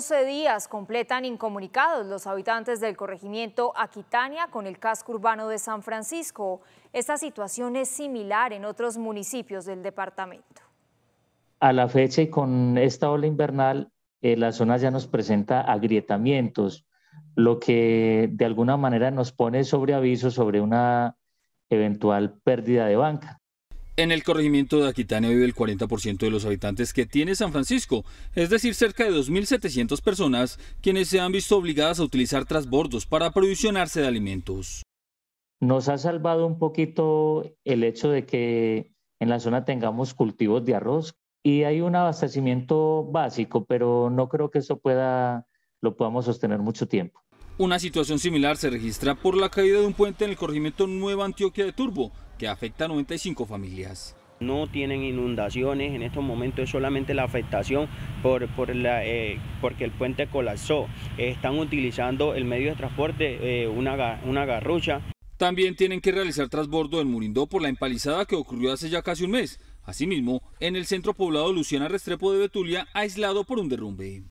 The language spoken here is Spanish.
11 días completan incomunicados los habitantes del corregimiento Aquitania con el casco urbano de San Francisco. Esta situación es similar en otros municipios del departamento. A la fecha y con esta ola invernal, eh, la zona ya nos presenta agrietamientos, lo que de alguna manera nos pone sobre aviso sobre una eventual pérdida de banca. En el corregimiento de Aquitania vive el 40% de los habitantes que tiene San Francisco, es decir, cerca de 2.700 personas quienes se han visto obligadas a utilizar trasbordos para provisionarse de alimentos. Nos ha salvado un poquito el hecho de que en la zona tengamos cultivos de arroz y hay un abastecimiento básico, pero no creo que eso pueda, lo podamos sostener mucho tiempo. Una situación similar se registra por la caída de un puente en el corregimiento Nueva Antioquia de Turbo, que afecta a 95 familias. No tienen inundaciones, en estos momentos es solamente la afectación por, eh, porque el puente colapsó. están utilizando el medio de transporte, eh, una, garrucha. También tienen que realizar trasbordo en Murindó por la empalizada que ocurrió hace ya casi un mes. Asimismo, en el centro poblado Luciana Restrepo de Betulia, aislado por un derrumbe.